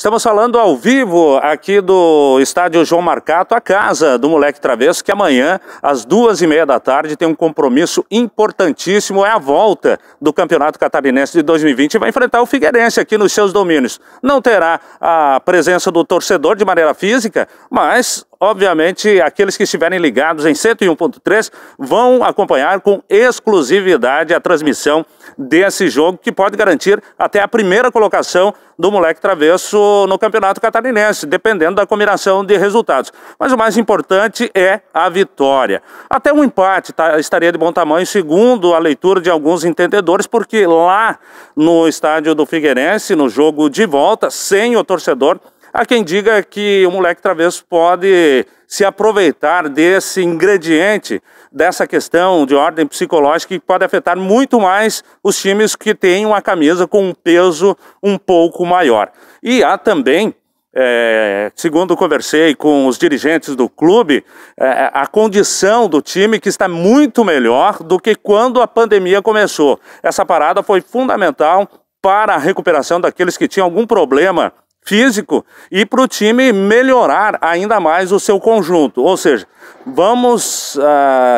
Estamos falando ao vivo aqui do estádio João Marcato, a casa do moleque travesso, que amanhã, às duas e meia da tarde, tem um compromisso importantíssimo, é a volta do Campeonato Catarinense de 2020 e vai enfrentar o Figueirense aqui nos seus domínios. Não terá a presença do torcedor de maneira física, mas obviamente, aqueles que estiverem ligados em 101.3 vão acompanhar com exclusividade a transmissão desse jogo, que pode garantir até a primeira colocação do moleque travesso no Campeonato Catarinense, dependendo da combinação de resultados. Mas o mais importante é a vitória. Até um empate tá, estaria de bom tamanho, segundo a leitura de alguns entendedores, porque lá no estádio do Figueirense, no jogo de volta, sem o torcedor Há quem diga que o moleque travesso pode se aproveitar desse ingrediente, dessa questão de ordem psicológica que pode afetar muito mais os times que têm uma camisa com um peso um pouco maior. E há também é, segundo conversei com os dirigentes do clube, é, a condição do time que está muito melhor do que quando a pandemia começou. Essa parada foi fundamental para a recuperação daqueles que tinham algum problema físico e para o time melhorar ainda mais o seu conjunto. Ou seja, vamos uh,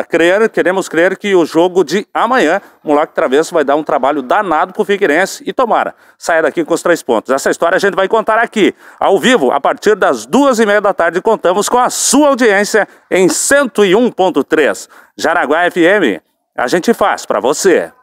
crer, queremos crer que o jogo de amanhã, o Moleque Travesso vai dar um trabalho danado para o Figueirense e tomara, saia daqui com os três pontos. Essa história a gente vai contar aqui, ao vivo, a partir das duas e meia da tarde, contamos com a sua audiência em 101.3. Jaraguá FM, a gente faz para você.